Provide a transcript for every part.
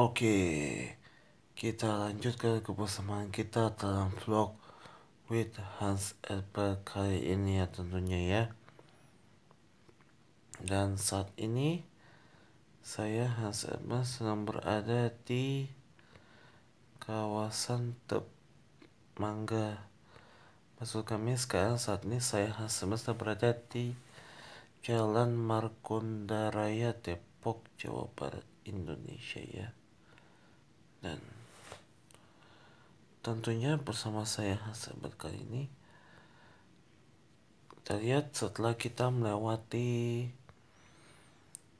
Oke, kita lanjut ke kebersamaan kita dalam vlog with Hans Elper kali ini ya tentunya ya. Dan saat ini saya Hans Elper sedang berada di kawasan Tep Mangga. Maksud kami sekarang saat ini saya Hans Elper sedang berada di Jalan Margonda Raya Depok, Jawa Barat, Indonesia ya dan tentunya bersama saya sahabat kali ini kita lihat setelah kita melewati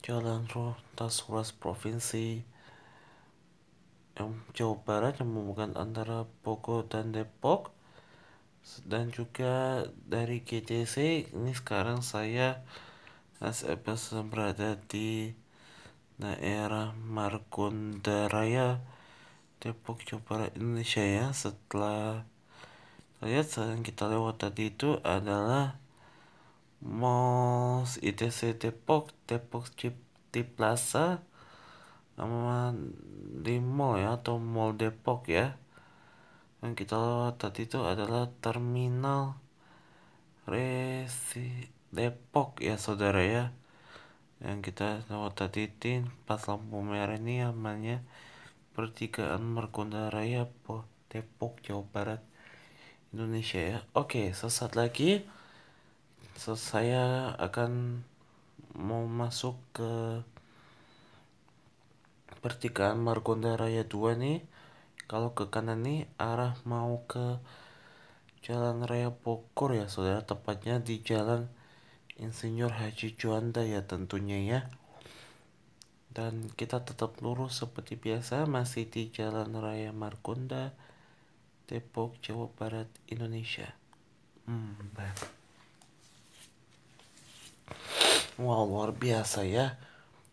jalan roh Tasuras provinsi yang jauh Barat yang menghubungkan antara Bogor dan Depok dan juga dari GTC ini sekarang saya Mas berada di daerah Margonda Raya Depok Jawa Barat Indonesia ya setelah lihat yang kita lewat tadi itu adalah Mall ITC Depok Depok Cipti Plaza nama di mall ya atau mall Depok ya yang kita lewat tadi itu adalah terminal Resi Depok ya saudara ya yang kita lewat tadi pas lampu merah ini namanya Pertigaan Margonda Raya Po Depok Jawa Barat Indonesia ya oke sesaat lagi so, saya akan mau masuk ke pertigaan Margonda Raya 2 nih kalau ke kanan nih arah mau ke Jalan Raya Pokor ya saudara tepatnya di Jalan Insinyur Haji Juanda ya tentunya ya dan kita tetap lurus seperti biasa masih di Jalan Raya Margonda Depok Jawa Barat Indonesia hmm, wow luar biasa ya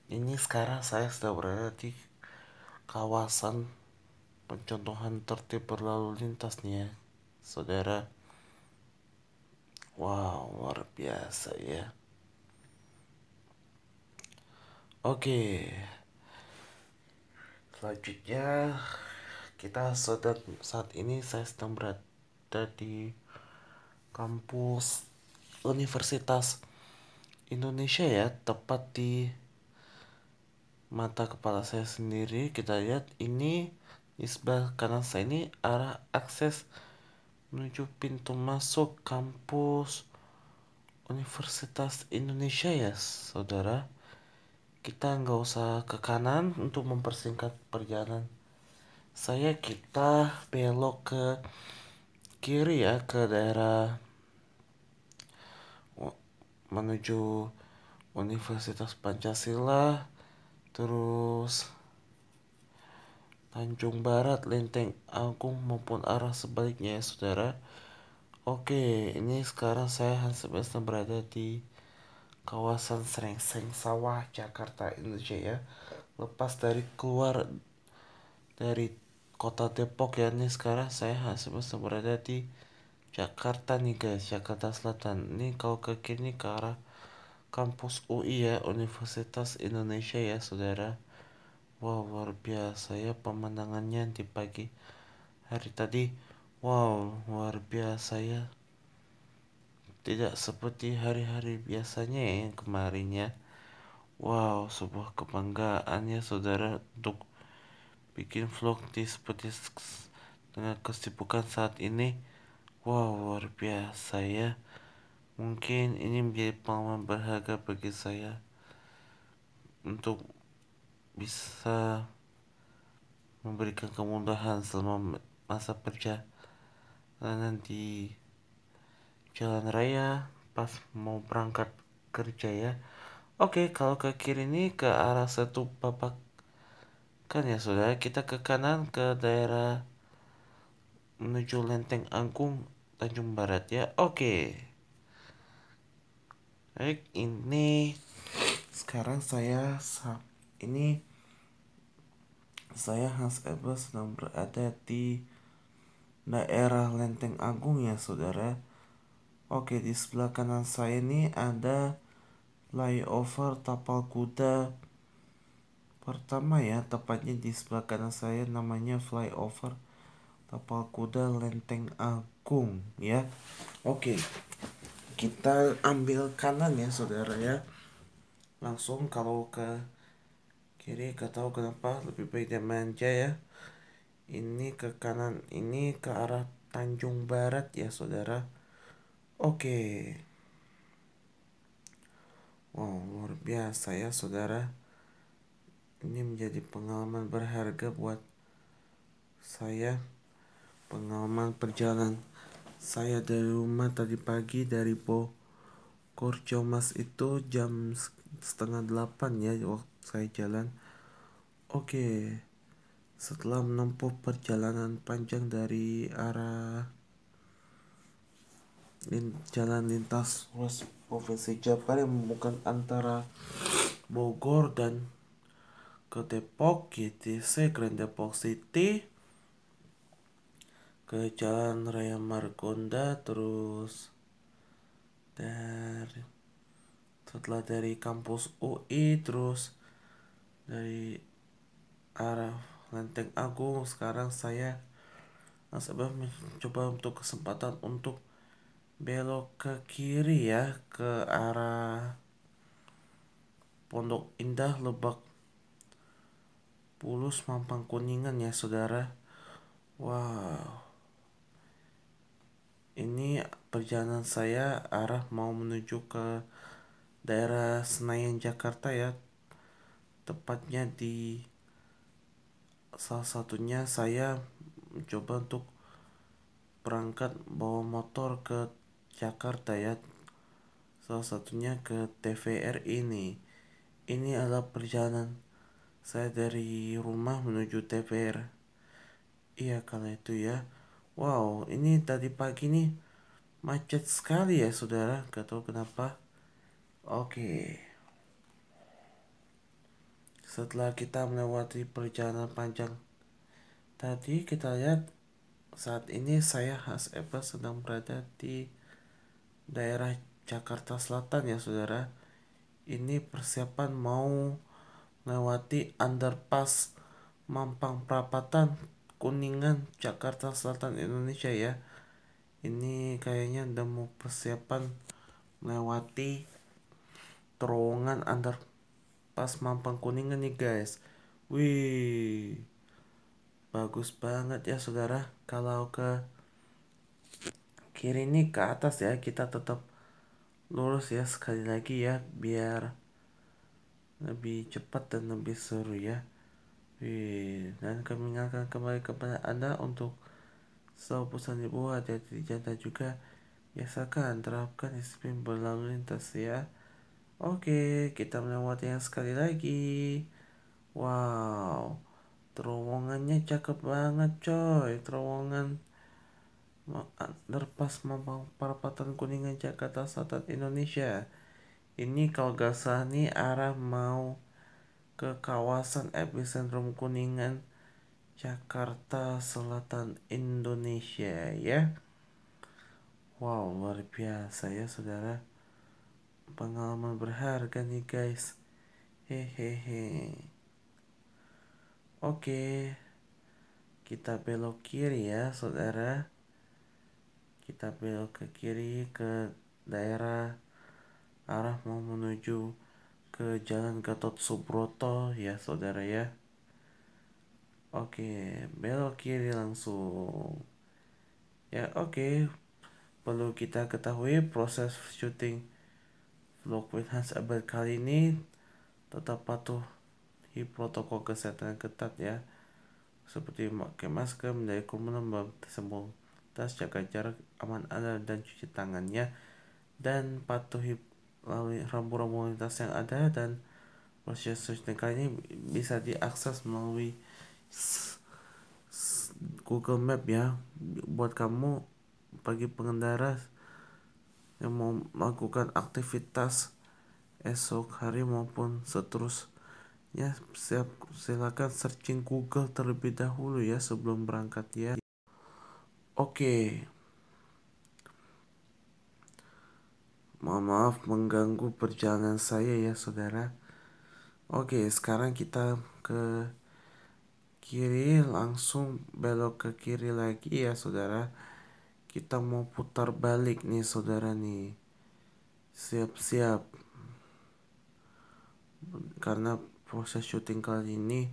ini sekarang saya sudah berada di kawasan pencontohan tertib berlalu lintasnya, saudara wow luar biasa ya Oke. Selanjutnya kita sedang saat ini saya sedang berada di kampus Universitas Indonesia ya, tepat di mata kepala saya sendiri. Kita lihat ini di sebelah kanan saya ini arah akses menuju pintu masuk kampus Universitas Indonesia ya, Saudara kita nggak usah ke kanan untuk mempersingkat perjalanan saya kita belok ke kiri ya ke daerah menuju Universitas Pancasila terus Tanjung Barat Lenteng Agung maupun arah sebaliknya ya saudara oke ini sekarang saya Hans berada di kawasan Srengseng Sawah Jakarta Indonesia ya lepas dari keluar dari kota Depok ya ini sekarang saya semesta berada di Jakarta nih guys Jakarta Selatan ini kau ke kini ke arah kampus UI ya Universitas Indonesia ya saudara wow luar biasa ya pemandangannya di pagi hari tadi wow luar biasa ya tidak seperti hari-hari biasanya ya, yang kemarinnya. Wow, sebuah kebanggaan ya saudara untuk bikin vlog di seperti dengan kesibukan saat ini. Wow, luar biasa ya. Mungkin ini menjadi pengalaman berharga bagi saya untuk bisa memberikan kemudahan selama masa kerja nanti jalan raya pas mau berangkat kerja ya. Oke, kalau ke kiri ini ke arah satu papak kan ya saudara. Kita ke kanan ke daerah menuju Lenteng Angkung Tanjung Barat ya. Oke. Baik, ini sekarang saya ini saya Hans Ebel sedang berada di daerah Lenteng Agung ya saudara Oke, di sebelah kanan saya ini ada flyover tapal kuda pertama ya, tepatnya di sebelah kanan saya namanya flyover tapal kuda Lenteng Agung ya. Oke. Kita ambil kanan ya, Saudara ya. Langsung kalau ke kiri, gak tahu kenapa lebih baik dia manja ya. Ini ke kanan, ini ke arah Tanjung Barat ya, Saudara Oke. Wow, luar biasa ya saudara. Ini menjadi pengalaman berharga buat saya. Pengalaman perjalanan saya dari rumah tadi pagi dari Po Comas itu jam setengah delapan ya waktu saya jalan. Oke, setelah menempuh perjalanan panjang dari arah lin, jalan lintas ruas provinsi Jabar yang bukan antara Bogor dan ke Depok GTC Grand Depok City ke Jalan Raya Margonda terus dari setelah dari kampus UI terus dari arah Lenteng Agung sekarang saya nasabah mencoba untuk kesempatan untuk belok ke kiri ya ke arah Pondok Indah Lebak Pulus Mampang Kuningan ya saudara Wow ini perjalanan saya arah mau menuju ke daerah Senayan Jakarta ya tepatnya di salah satunya saya mencoba untuk berangkat bawa motor ke Jakarta ya, salah satunya ke TVR ini. Ini adalah perjalanan saya dari rumah menuju TVR. Iya karena itu ya. Wow, ini tadi pagi ini macet sekali ya saudara. Gak tahu kenapa. Oke. Setelah kita melewati perjalanan panjang tadi kita lihat saat ini saya khas Eva sedang berada di daerah Jakarta Selatan ya saudara ini persiapan mau melewati underpass Mampang Prapatan Kuningan Jakarta Selatan Indonesia ya ini kayaknya udah mau persiapan melewati terowongan underpass Mampang Kuningan nih guys wih bagus banget ya saudara kalau ke kiri ini ke atas ya kita tetap lurus ya sekali lagi ya biar lebih cepat dan lebih seru ya dan kami ingatkan kembali kepada anda untuk selalu pesan di bawah hati di dijaga juga biasakan terapkan disiplin berlalu lintas ya oke kita melewati yang sekali lagi wow terowongannya cakep banget coy terowongan underpass Mampang Perapatan Kuningan Jakarta Selatan Indonesia. Ini kalau gak salah ini arah mau ke kawasan epicentrum Kuningan Jakarta Selatan Indonesia ya. Wow, luar biasa ya saudara. Pengalaman berharga nih guys. Hehehe. Oke. Kita belok kiri ya saudara kita belok ke kiri ke daerah arah mau menuju ke Jalan Gatot Subroto ya saudara ya. Oke, belok kiri langsung. Ya oke, perlu kita ketahui proses syuting vlog with Hans Abel kali ini tetap patuh protokol kesehatan ketat ya. Seperti memakai masker, menjadi kerumunan, sembung tas, jaga jarak aman Anda dan cuci tangannya dan patuhi rambu-rambu lintas yang ada dan proses sosial ini bisa diakses melalui Google Map ya buat kamu bagi pengendara yang mau melakukan aktivitas esok hari maupun seterusnya siap silakan searching Google terlebih dahulu ya sebelum berangkat ya Oke. Mohon maaf mengganggu perjalanan saya ya saudara. Oke, sekarang kita ke kiri langsung belok ke kiri lagi ya saudara. Kita mau putar balik nih saudara nih. Siap-siap. Karena proses syuting kali ini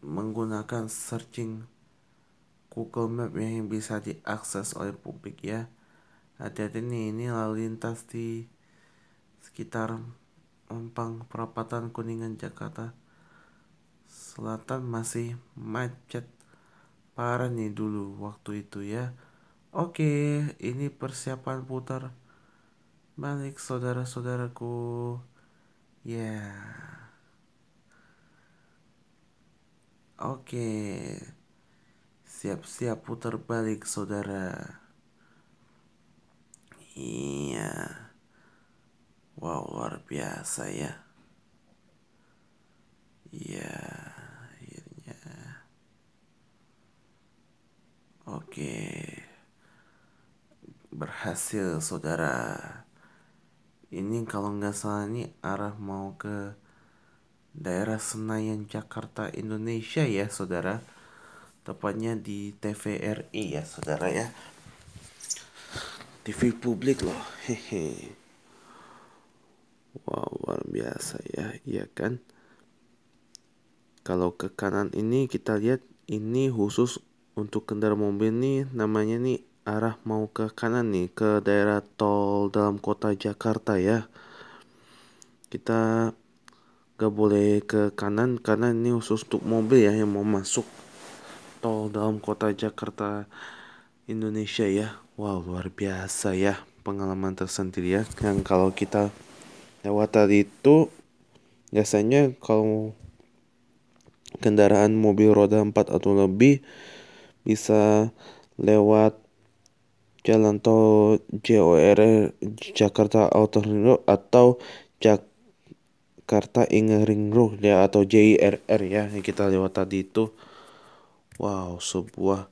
menggunakan searching Google Map yang bisa diakses oleh publik ya. Hati-hati nih, ini lalu lintas di sekitar Mampang, perapatan Kuningan, Jakarta Selatan masih macet parah nih dulu waktu itu ya. Oke, ini persiapan putar balik saudara-saudaraku. Ya. Yeah. Oke. Okay. Siap-siap putar balik saudara. Iya. Wow, luar biasa ya. Iya, akhirnya. Oke. Berhasil saudara. Ini kalau nggak salah ini arah mau ke daerah Senayan Jakarta Indonesia ya saudara tepatnya di TVRI ya saudara ya TV publik loh hehe wow luar biasa ya iya kan kalau ke kanan ini kita lihat ini khusus untuk kendaraan mobil nih namanya nih arah mau ke kanan nih ke daerah tol dalam kota Jakarta ya kita gak boleh ke kanan karena ini khusus untuk mobil ya yang mau masuk tol dalam kota Jakarta Indonesia ya wow luar biasa ya pengalaman tersendiri ya yang kalau kita lewat tadi itu biasanya kalau kendaraan mobil roda 4 atau lebih bisa lewat jalan tol JOR Jakarta Auto Ring Road atau Jakarta Inner Ring Road ya atau JIRR ya yang kita lewat tadi itu Wow, sebuah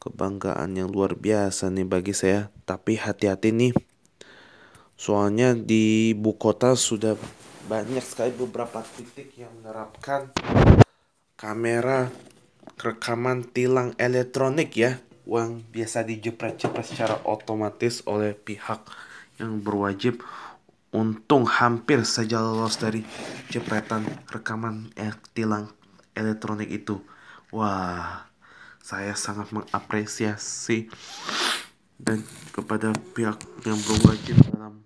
kebanggaan yang luar biasa nih bagi saya. Tapi hati-hati nih. Soalnya di ibu kota sudah banyak sekali beberapa titik yang menerapkan kamera rekaman tilang elektronik ya uang biasa dijepret-jepret secara otomatis oleh pihak yang berwajib untung hampir saja lolos dari jepretan rekaman eh, tilang elektronik itu. Wah, saya sangat mengapresiasi dan kepada pihak yang berwajib dalam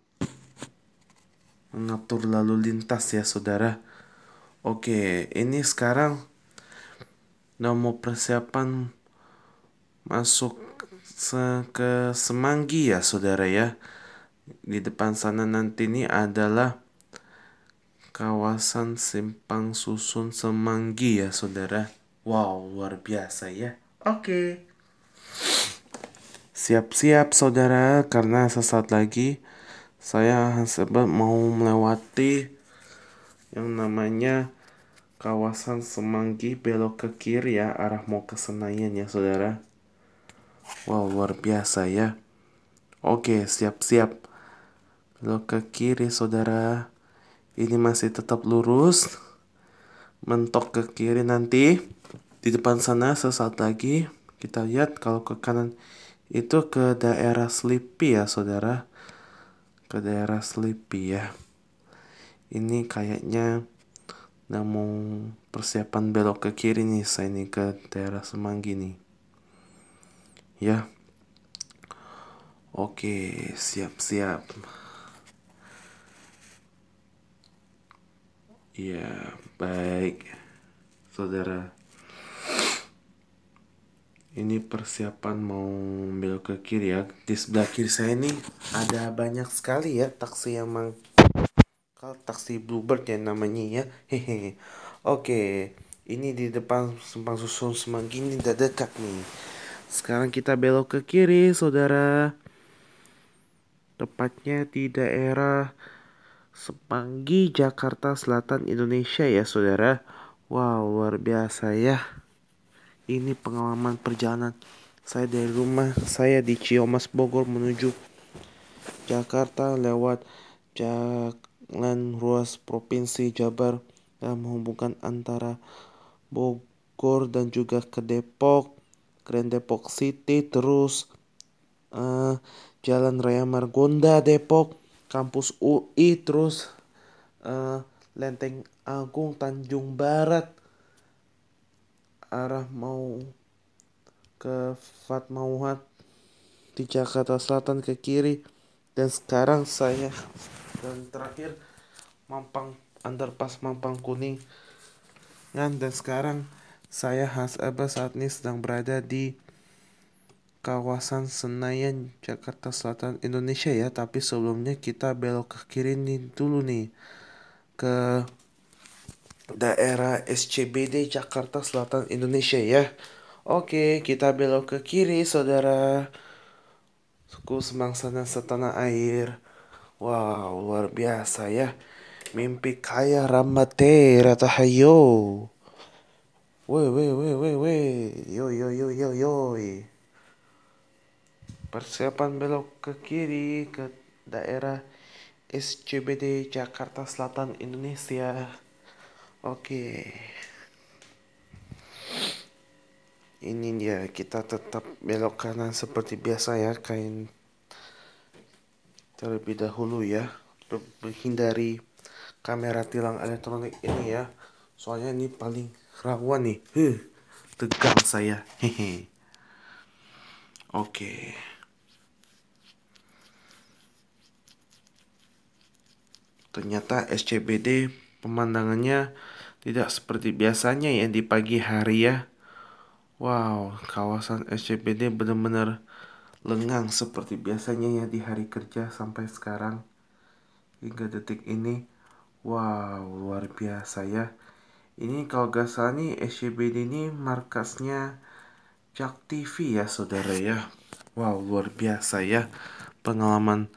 mengatur lalu lintas ya saudara. Oke, ini sekarang mau persiapan masuk ke Semanggi ya saudara ya. Di depan sana nanti ini adalah kawasan simpang susun Semanggi ya saudara. Wow, luar biasa ya. Oke. Okay. Siap-siap saudara, karena sesaat lagi saya sebab mau melewati yang namanya kawasan Semanggi belok ke kiri ya, arah mau ke Senayan ya saudara. Wow, luar biasa ya. Oke, siap-siap. Belok ke kiri saudara. Ini masih tetap lurus. Mentok ke kiri nanti di depan sana sesaat lagi kita lihat kalau ke kanan itu ke daerah Sleepy ya saudara ke daerah Sleepy ya ini kayaknya namun persiapan belok ke kiri nih saya ini ke daerah Semanggi nih ya oke siap-siap ya baik saudara ini persiapan mau belok ke kiri ya di sebelah kiri saya ini ada banyak sekali ya taksi yang mang kalau taksi bluebird ya namanya ya hehe oke ini di depan simpang susun semanggi ini udah dekat nih sekarang kita belok ke kiri saudara tepatnya di daerah Semanggi Jakarta Selatan Indonesia ya saudara wow luar biasa ya ini pengalaman perjalanan saya dari rumah saya di Ciamas Bogor menuju Jakarta lewat jalan ruas Provinsi Jabar yang menghubungkan antara Bogor dan juga ke Depok, Grand Depok City, terus uh, Jalan Raya Margonda Depok, kampus UI, terus uh, Lenteng Agung Tanjung Barat, arah mau ke Fatmawat di Jakarta Selatan ke kiri dan sekarang saya dan terakhir Mampang underpass Mampang Kuning kan, dan sekarang saya Has Abbas saat ini sedang berada di kawasan Senayan Jakarta Selatan Indonesia ya tapi sebelumnya kita belok ke kiri nih dulu nih ke daerah SCBD Jakarta Selatan Indonesia ya. Oke, kita belok ke kiri saudara. Suku semangsa dan setanah air. Wow, luar biasa ya. Mimpi kaya ramatera hayo, Woi, woi, woi, woi, woi. Yo, yo, yo, yo, yo. Persiapan belok ke kiri ke daerah SCBD Jakarta Selatan Indonesia. Oke. Ini dia kita tetap belok kanan seperti biasa ya kain terlebih dahulu ya untuk menghindari kamera tilang elektronik ini ya. Soalnya ini paling rawan nih. Huh, tegang saya. Hehe. Oke. Ternyata SCBD pemandangannya tidak seperti biasanya ya di pagi hari ya. Wow, kawasan SCBD benar-benar lengang seperti biasanya ya di hari kerja sampai sekarang hingga detik ini. Wow, luar biasa ya. Ini kalau gak salah nih SCBD ini markasnya Jack TV ya saudara ya. Wow, luar biasa ya. Pengalaman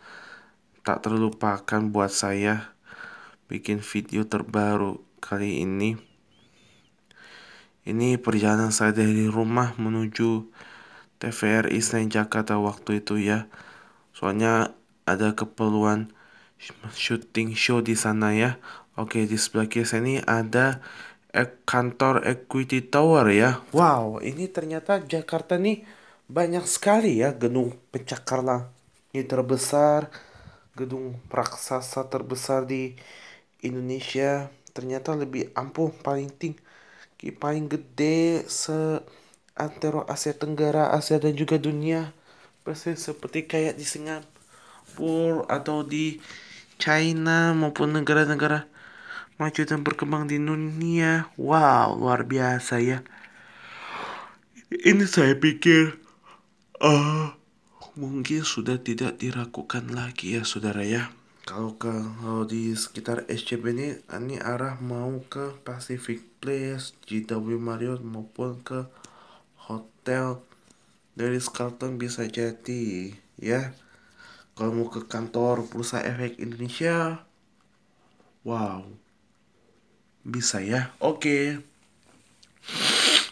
tak terlupakan buat saya bikin video terbaru kali ini ini perjalanan saya dari rumah menuju TVRI Senayan Jakarta waktu itu ya soalnya ada keperluan syuting show di sana ya oke di sebelah kiri saya ini ada kantor Equity Tower ya wow ini ternyata Jakarta nih banyak sekali ya gedung pencakar langit terbesar gedung raksasa terbesar di Indonesia ternyata lebih ampuh paling tinggi paling gede se antara Asia Tenggara, Asia dan juga dunia persis seperti kayak di Singapura atau di China maupun negara-negara maju dan berkembang di dunia. Wow, luar biasa ya. Ini saya pikir uh, mungkin sudah tidak diragukan lagi ya saudara ya kalau ke kalau di sekitar SCB ini ini arah mau ke Pacific Place, GW Marriott maupun ke hotel dari Carlton bisa jadi ya. Kalau mau ke kantor Bursa Efek Indonesia, wow, bisa ya. Oke. Okay.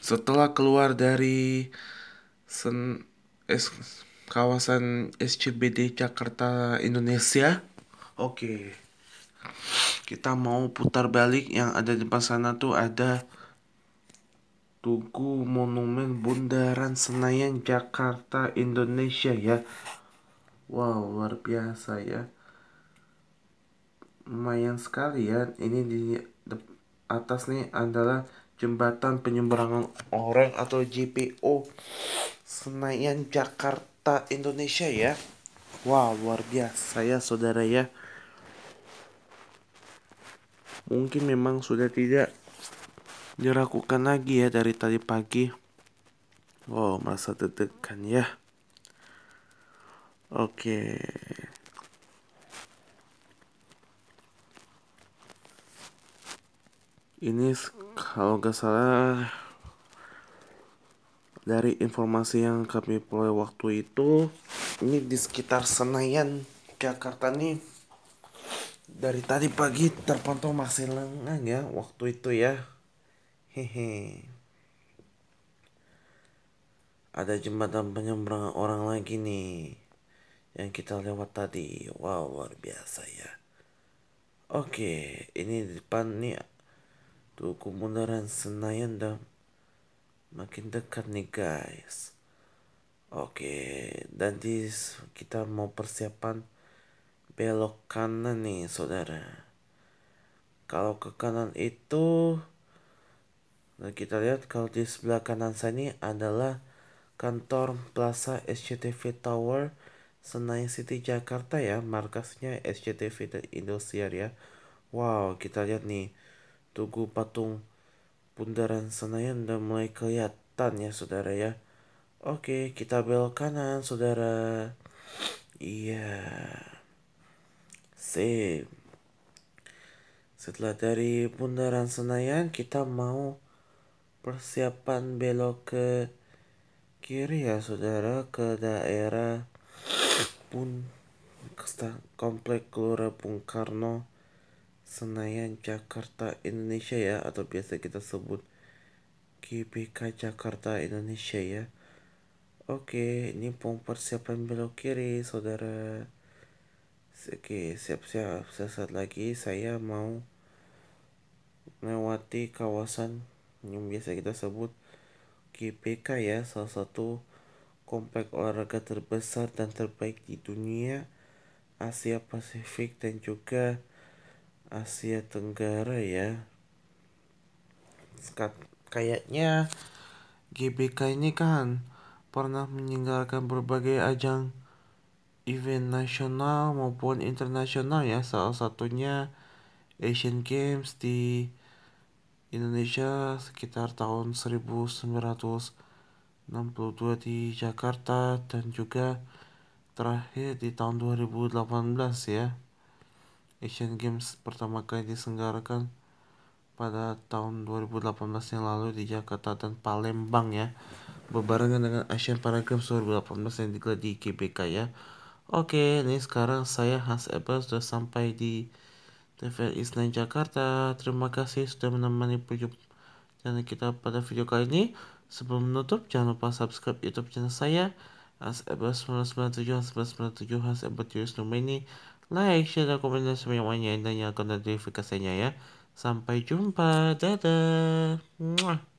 Setelah keluar dari sen, es, kawasan SCBD Jakarta Indonesia, Oke. Kita mau putar balik yang ada di depan sana tuh ada Tugu Monumen Bundaran Senayan Jakarta Indonesia ya. Wow, luar biasa ya. Lumayan sekali ya. Ini di atas nih adalah jembatan penyeberangan orang atau JPO Senayan Jakarta Indonesia ya. Wow, luar biasa ya saudara ya mungkin memang sudah tidak diragukan lagi ya dari tadi pagi. oh masa deg ya. Oke. Ini kalau nggak salah dari informasi yang kami peroleh waktu itu ini di sekitar Senayan Jakarta nih dari tadi pagi terpantau masih lengang ya waktu itu ya. Hehe. Ada jembatan penyeberangan orang lagi nih yang kita lewat tadi. Wow, luar biasa ya. Oke, ini di depan nih tuku Bundaran Senayan dan makin dekat nih guys. Oke, dan di kita mau persiapan belok kanan nih saudara kalau ke kanan itu nah, kita lihat kalau di sebelah kanan saya ini adalah kantor Plaza SCTV Tower Senayan City Jakarta ya markasnya SCTV dan Indosiar ya wow kita lihat nih tugu patung bundaran Senayan udah mulai kelihatan ya saudara ya oke kita belok kanan saudara iya yeah. Sip. Setelah dari Bundaran Senayan, kita mau persiapan belok ke kiri ya saudara ke daerah pun komplek Gelora Bung Karno Senayan Jakarta Indonesia ya atau biasa kita sebut GBK Jakarta Indonesia ya. Oke, ini pom persiapan belok kiri saudara. Oke, siap-siap. Sesaat lagi saya mau melewati kawasan yang biasa kita sebut GPK ya, salah satu komplek olahraga terbesar dan terbaik di dunia, Asia Pasifik dan juga Asia Tenggara ya. Kayaknya GBK ini kan pernah menyelenggarakan berbagai ajang event nasional maupun internasional ya salah satunya Asian Games di Indonesia sekitar tahun 1962 di Jakarta dan juga terakhir di tahun 2018 ya Asian Games pertama kali diselenggarakan pada tahun 2018 yang lalu di Jakarta dan Palembang ya berbarengan dengan Asian Para Games 2018 yang digelar di GBK ya Oke, ini sekarang saya Hans Eber sudah sampai di TVRI Senayan Jakarta. Terima kasih sudah menemani channel kita pada video kali ini. Sebelum menutup, jangan lupa subscribe YouTube channel saya. Hans Eber 997, Hans Eber 97, Hans Eber Julius ini. Like, share, dan komen dan semuanya dan akan notifikasinya ya. Sampai jumpa, dadah.